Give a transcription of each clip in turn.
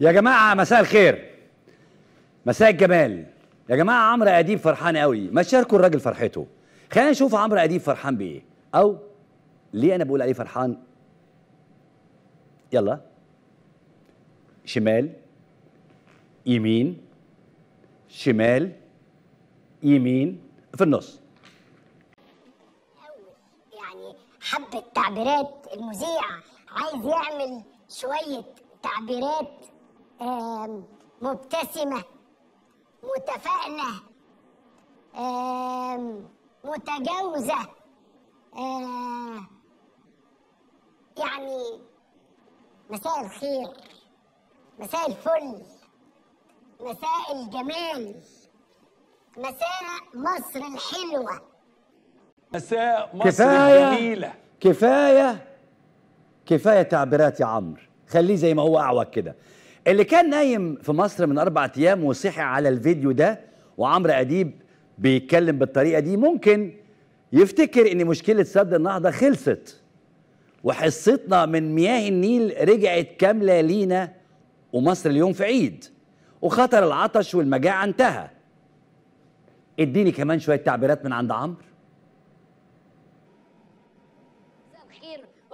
يا جماعه مساء الخير مساء الجمال يا جماعه عمرو اديب فرحان قوي ما تشاركوا الراجل فرحته خلينا نشوف عمرو اديب فرحان بايه او ليه انا بقول عليه فرحان يلا شمال يمين شمال يمين في النص يعني حبة تعبيرات المذيع عايز يعمل شوية تعبيرات مبتسمة متفائلة متجاوزة آه، يعني مساء الخير مساء الفل مساء الجمال مساء مصر الحلوة مساء مصر كفاية الجميلة كفاية كفاية تعبيرات يا عمرو خليه زي ما هو اعوج كده اللي كان نايم في مصر من اربع ايام وصحي على الفيديو ده وعمرو اديب بيتكلم بالطريقه دي ممكن يفتكر ان مشكله سد النهضه خلصت وحصتنا من مياه النيل رجعت كامله لينا ومصر اليوم في عيد وخطر العطش والمجاعه انتهى اديني كمان شويه تعبيرات من عند عمرو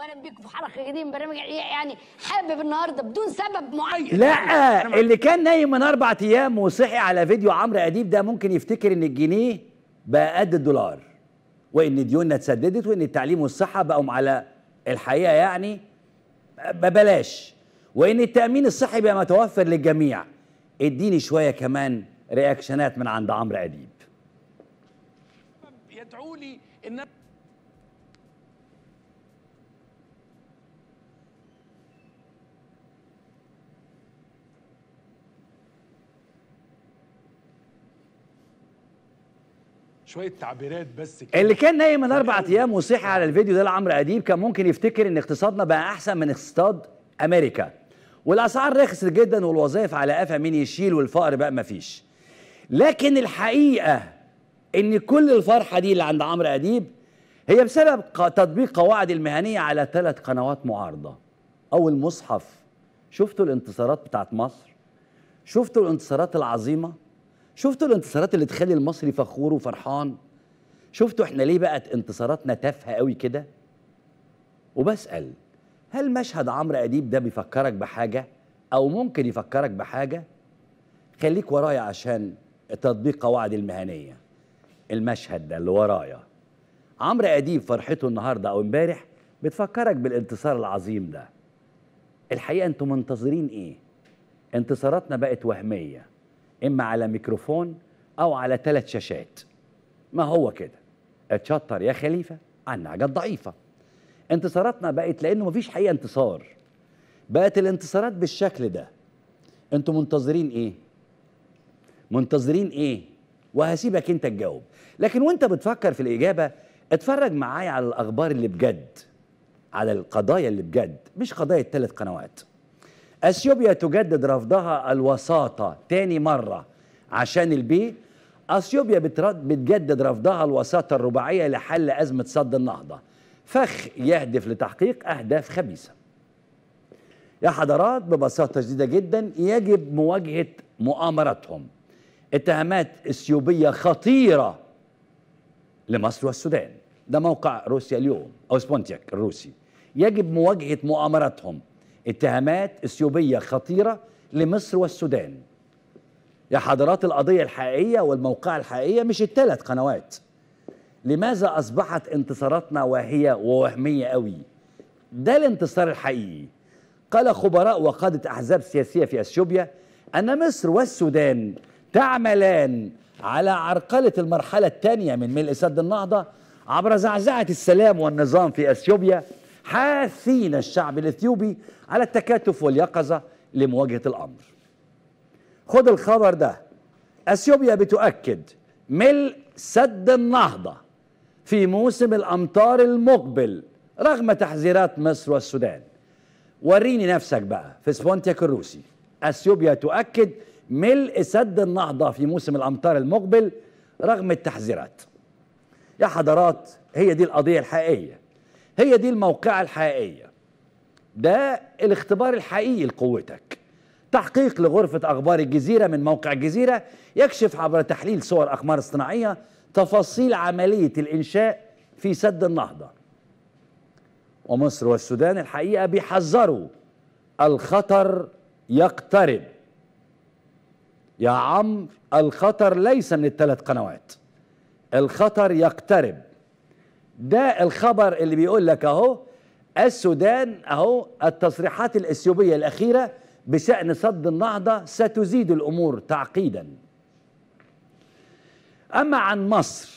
وانا بيكم في حركه جديده من برنامج يعني-, يعني حابب النهارده بدون سبب معين لا اللي كان نايم من اربع ايام وصحي على فيديو عمرو اديب ده ممكن يفتكر ان الجنيه بقى قد الدولار وان ديوننا اتسددت وان التعليم والصحه بقوا على الحقيقه يعني ببلاش وان التامين الصحي بقى متوفر للجميع اديني شويه كمان رياكشنات من عند عمرو اديب يدعو لي ان شويه تعبيرات بس كده اللي كان نايم من اربع ايام وصحي على الفيديو ده لعمرو اديب كان ممكن يفتكر ان اقتصادنا بقى احسن من اقتصاد امريكا والاسعار رخصت جدا والوظائف على قفا مين يشيل والفقر بقى مفيش لكن الحقيقه ان كل الفرحه دي اللي عند عمرو اديب هي بسبب تطبيق قواعد المهنيه على ثلاث قنوات معارضه او المصحف شفتوا الانتصارات بتاعت مصر شفتوا الانتصارات العظيمه شفتوا الانتصارات اللي تخلي المصري فخور وفرحان شفتوا احنا ليه بقت انتصاراتنا تافهه قوي كده وبسال هل مشهد عمرو اديب ده بيفكرك بحاجه او ممكن يفكرك بحاجه خليك ورايا عشان تطبيق قواعد المهنيه المشهد ده اللي ورايا عمرو اديب فرحته النهارده او امبارح بتفكرك بالانتصار العظيم ده الحقيقه انتم منتظرين ايه انتصاراتنا بقت وهميه اما على ميكروفون او على ثلاث شاشات ما هو كده اتشطر يا خليفه النعجه الضعيفه انتصاراتنا بقت لانه مفيش حقيقه انتصار بقت الانتصارات بالشكل ده انتوا منتظرين ايه منتظرين ايه وهسيبك انت تجاوب لكن وانت بتفكر في الاجابه اتفرج معايا على الاخبار اللي بجد على القضايا اللي بجد مش قضايا الثلاث قنوات اثيوبيا تجدد رفضها الوساطه تاني مره عشان البي اثيوبيا بتجدد رفضها الوساطه الرباعيه لحل ازمه سد النهضه فخ يهدف لتحقيق اهداف خبيثه يا حضرات ببساطه شديده جدا يجب مواجهه مؤامراتهم اتهامات اثيوبيه خطيره لمصر والسودان ده موقع روسيا اليوم او سبونتيك الروسي يجب مواجهه مؤامراتهم اتهامات اثيوبيه خطيره لمصر والسودان يا حضرات القضيه الحقيقيه والموقعه الحقيقيه مش الثلاث قنوات لماذا اصبحت انتصاراتنا واهيه ووهميه قوي ده الانتصار الحقيقي قال خبراء وقاده احزاب سياسيه في اثيوبيا ان مصر والسودان تعملان على عرقله المرحله الثانيه من ملء سد النهضه عبر زعزعه السلام والنظام في اثيوبيا حاثين الشعب الإثيوبي على التكاتف واليقظة لمواجهة الأمر خد الخبر ده أثيوبيا بتؤكد ملء سد النهضة في موسم الأمطار المقبل رغم تحذيرات مصر والسودان وريني نفسك بقى في سبونتيك الروسي أثيوبيا تؤكد ملء سد النهضة في موسم الأمطار المقبل رغم التحذيرات يا حضرات هي دي القضية الحقيقية هي دي الموقعة الحقيقية ده الاختبار الحقيقي لقوتك تحقيق لغرفة أخبار الجزيرة من موقع الجزيرة يكشف عبر تحليل صور أقمار اصطناعية تفاصيل عملية الإنشاء في سد النهضة ومصر والسودان الحقيقة بيحذروا الخطر يقترب يا عم الخطر ليس من الثلاث قنوات الخطر يقترب ده الخبر اللي بيقول لك اهو السودان اهو التصريحات الاثيوبيه الاخيره بشان صد النهضه ستزيد الامور تعقيدا. اما عن مصر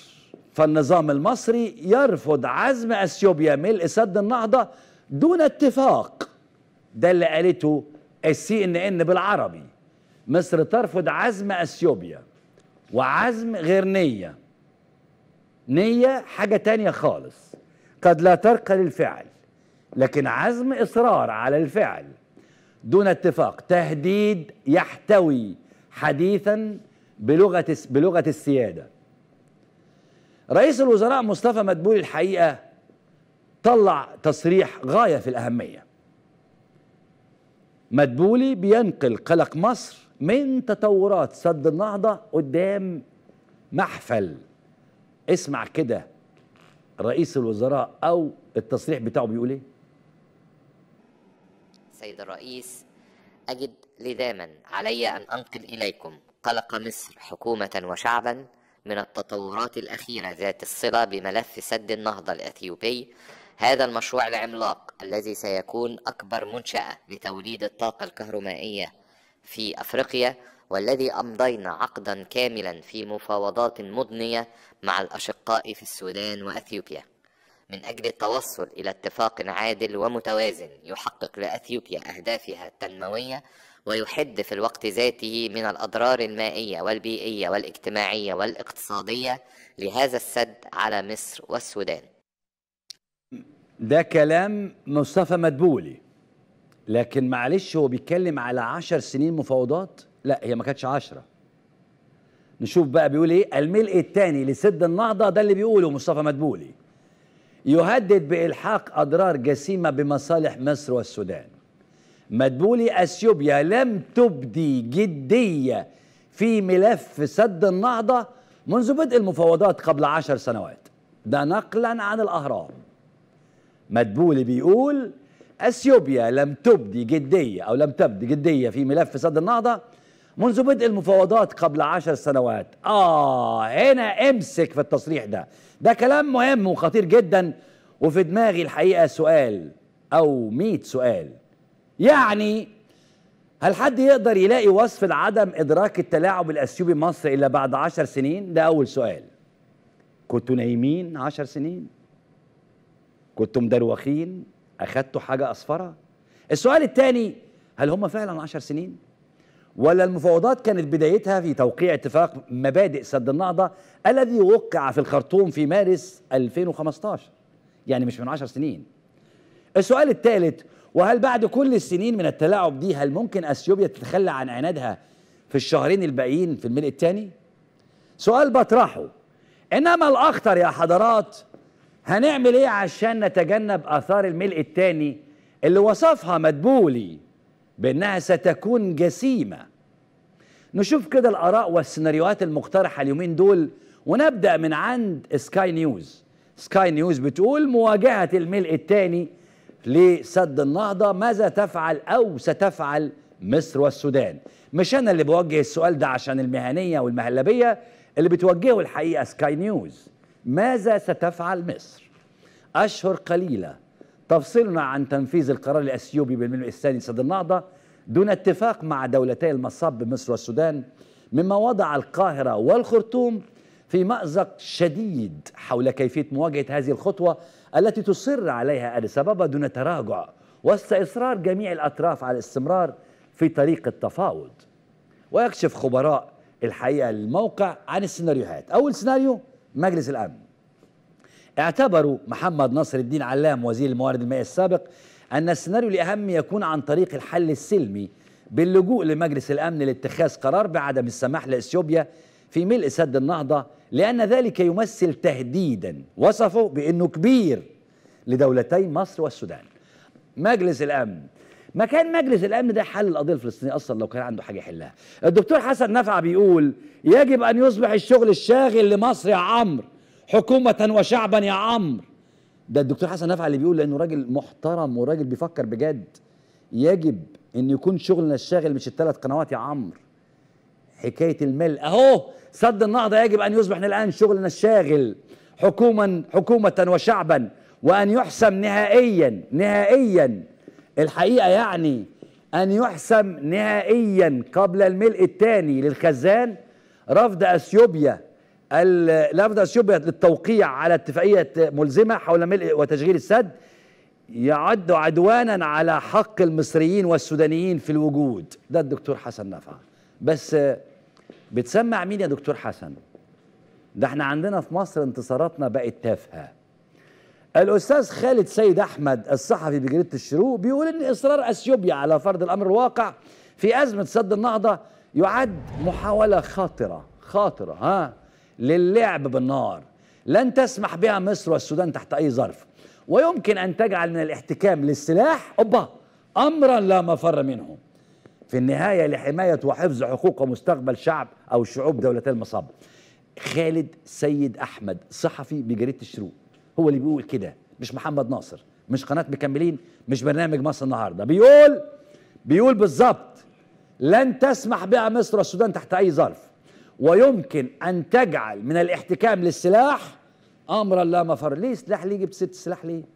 فالنظام المصري يرفض عزم اثيوبيا ملء سد النهضه دون اتفاق. ده اللي قالته السي ان ان بالعربي. مصر ترفض عزم اثيوبيا وعزم نيه نية حاجة تانية خالص قد لا ترقى للفعل لكن عزم إصرار على الفعل دون اتفاق تهديد يحتوي حديثا بلغة, بلغة السيادة رئيس الوزراء مصطفى مدبولي الحقيقة طلع تصريح غاية في الأهمية مدبولي بينقل قلق مصر من تطورات سد النهضة قدام محفل اسمع كده رئيس الوزراء او التصريح بتاعه بيقول ايه سيد الرئيس اجد لداما علي ان انقل اليكم قلق مصر حكومه وشعبا من التطورات الاخيره ذات الصله بملف سد النهضه الاثيوبي هذا المشروع العملاق الذي سيكون اكبر منشاه لتوليد الطاقه الكهرومائيه في افريقيا والذي أمضينا عقدا كاملا في مفاوضات مضنية مع الأشقاء في السودان وأثيوبيا من أجل التوصل إلى اتفاق عادل ومتوازن يحقق لأثيوبيا أهدافها التنموية ويحد في الوقت ذاته من الأضرار المائية والبيئية والاجتماعية والاقتصادية لهذا السد على مصر والسودان ده كلام مصطفى مدبولي لكن معلش هو بيتكلم على عشر سنين مفاوضات لا هي ما كانتش 10 نشوف بقى بيقول ايه الملء الثاني لسد النهضه ده اللي بيقوله مصطفى مدبولي يهدد بالحاق اضرار جسيمه بمصالح مصر والسودان مدبولي اثيوبيا لم تبدي جديه في ملف سد النهضه منذ بدء المفاوضات قبل عشر سنوات ده نقلا عن الاهرام مدبولي بيقول اثيوبيا لم تبدي جديه او لم تبدي جديه في ملف سد النهضه منذ بدء المفاوضات قبل عشر سنوات آه هنا امسك في التصريح ده ده كلام مهم وخطير جدا وفي دماغي الحقيقة سؤال أو مئة سؤال يعني هل حد يقدر يلاقي وصف لعدم إدراك التلاعب الأثيوبي مصر إلا بعد عشر سنين؟ ده أول سؤال كنتوا نايمين عشر سنين؟ كنتوا مدروخين؟ أخدتوا حاجة أصفرة؟ السؤال الثاني هل هم فعلا عشر سنين؟ ولا المفاوضات كانت بدايتها في توقيع اتفاق مبادئ سد النهضة الذي وقع في الخرطوم في مارس 2015 يعني مش من عشر سنين السؤال الثالث وهل بعد كل السنين من التلاعب دي هل ممكن أثيوبيا تتخلى عن عنادها في الشهرين الباقيين في الملء الثاني سؤال بطرحه إنما الأخطر يا حضرات هنعمل إيه عشان نتجنب آثار الملء الثاني اللي وصفها مدبولي بأنها ستكون جسيمة نشوف كده الآراء والسيناريوهات المقترحة اليومين دول ونبدأ من عند سكاي نيوز سكاي نيوز بتقول مواجهة الملء الثاني لسد النهضة ماذا تفعل أو ستفعل مصر والسودان مش أنا اللي بوجه السؤال ده عشان المهنية والمهلبية اللي بتوجهه الحقيقة سكاي نيوز ماذا ستفعل مصر أشهر قليلة تفصلنا عن تنفيذ القرار الأثيوبي بالملء الثاني سد النهضة دون اتفاق مع دولتي المصاب بمصر والسودان مما وضع القاهرة والخرطوم في مأزق شديد حول كيفية مواجهة هذه الخطوة التي تصر عليها أديس أبابا دون تراجع وسط إصرار جميع الأطراف على الاستمرار في طريق التفاوض ويكشف خبراء الحقيقة الموقع عن السيناريوهات أول سيناريو مجلس الأمن اعتبروا محمد نصر الدين علام وزير الموارد المائية السابق أن السيناريو الأهم يكون عن طريق الحل السلمي باللجوء لمجلس الأمن لاتخاذ قرار بعدم السماح لإثيوبيا في ملء سد النهضة لأن ذلك يمثل تهديدا وصفه بأنه كبير لدولتي مصر والسودان مجلس الأمن مكان مجلس الامن ده حل القضيه الفلسطينيه اصلا لو كان عنده حاجه يحلها الدكتور حسن نفع بيقول يجب ان يصبح الشغل الشاغل لمصر يا عمرو حكومة وشعبا يا عمرو ده الدكتور حسن نفع اللي بيقول لانه راجل محترم وراجل بيفكر بجد يجب ان يكون شغلنا الشاغل مش الثلاث قنوات يا عمرو حكايه المال اهو سد النهضه يجب ان يصبح الان شغلنا الشاغل حكوما حكومه وشعبا وان يحسم نهائيا نهائيا الحقيقه يعني ان يحسم نهائيا قبل الملء الثاني للخزان رفض اثيوبيا اللفظ اثيوبيا للتوقيع على اتفاقيه ملزمه حول ملء وتشغيل السد يعد عدوانا على حق المصريين والسودانيين في الوجود ده الدكتور حسن نفع بس آه، بتسمع مين يا دكتور حسن ده احنا عندنا في مصر انتصاراتنا بقت تافهه الاستاذ خالد سيد احمد الصحفي بجريده الشروق بيقول ان اصرار اثيوبيا على فرض الامر الواقع في ازمه سد النهضه يعد محاوله خاطره خاطره ها للعب بالنار لن تسمح بها مصر والسودان تحت أي ظرف ويمكن أن تجعل من الاحتكام للسلاح أوبا أمرا لا مفر منه في النهاية لحماية وحفظ حقوق ومستقبل شعب أو شعوب دولتي المصاب خالد سيد أحمد صحفي بجريدة الشروق هو اللي بيقول كده مش محمد ناصر مش قناة مكملين مش برنامج مصر النهاردة بيقول بيقول بالظبط لن تسمح بها مصر والسودان تحت أي ظرف ويمكن أن تجعل من الاحتكام للسلاح أمرا لا مفر ليه سلاح ليه جبت ست سلاح ليه